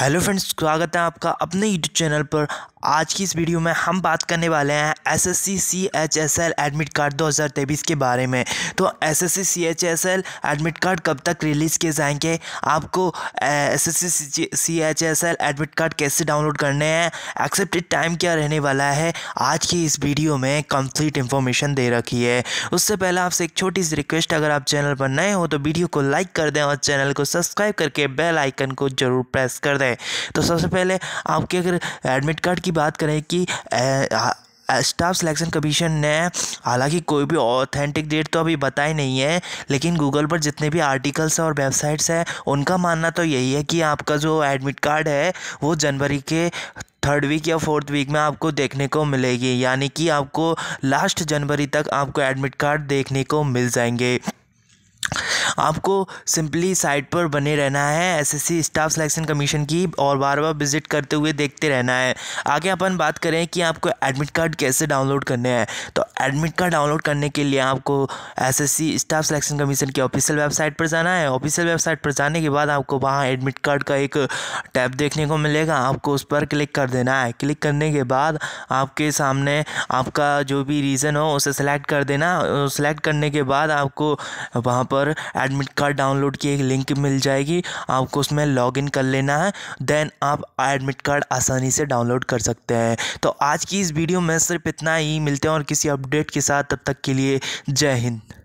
hello friends स्वागत है आपका अपने यूट्यूब चैनल पर आज की इस वीडियो में हम बात करने वाले हैं S S C C H S L admit card दो हज़ार तेईस के बारे में तो S S C C H S L admit card कब तक रिलीज़ किए जाएंगे आपको S S C C H S L admit card कैसे डाउनलोड करने हैं एक्सेप्टेड टाइम क्या रहने वाला है आज की इस वीडियो में कम्प्लीट इन्फॉर्मेशन दे रखी है उससे पहले आपसे एक छोटी सी रिक्वेस्ट अगर आप चैनल पर नए हो तो वीडियो को लाइक कर दें और चैनल को सब्सक्राइब करके बेल आइकन को जरूर प्रेस कर दें करें तो सबसे पहले आपके अगर एडमिट कार्ड की बात करें कि स्टाफ सिलेक्शन कमीशन ने हालांकि कोई भी ऑथेंटिक डेट तो अभी बताई नहीं है लेकिन गूगल पर जितने भी आर्टिकल्स और वेबसाइट्स हैं उनका मानना तो यही है कि आपका जो एडमिट कार्ड है वो जनवरी के थर्ड वीक या फोर्थ वीक में आपको देखने को मिलेगी यानी कि आपको लास्ट जनवरी तक आपको एडमिट कार्ड देखने को मिल जाएंगे आपको सिंपली साइट पर बने रहना है एसएससी स्टाफ सिलेक्शन कमीशन की और बार बार विजिट करते हुए देखते रहना है आगे अपन बात करें कि आपको एडमिट कार्ड कैसे डाउनलोड करने हैं तो एडमिट कार्ड डाउनलोड करने के लिए आपको एसएससी स्टाफ सिलेक्शन कमीशन की ऑफिशियल वेबसाइट पर जाना है ऑफिशियल वेबसाइट पर जाने के बाद आपको वहाँ एडमिट कार्ड का एक टैब देखने को मिलेगा आपको उस पर क्लिक कर देना है क्लिक करने के बाद आपके सामने आपका जो भी रीज़न हो उसे सेलेक्ट कर देना सेलेक्ट करने के बाद आपको वहाँ पर एडमिट कार्ड डाउनलोड की एक लिंक मिल जाएगी आपको उसमें लॉगिन कर लेना है देन आप एडमिट कार्ड आसानी से डाउनलोड कर सकते हैं तो आज की इस वीडियो में सिर्फ इतना ही मिलते हैं और किसी अपडेट के साथ तब तक के लिए जय हिंद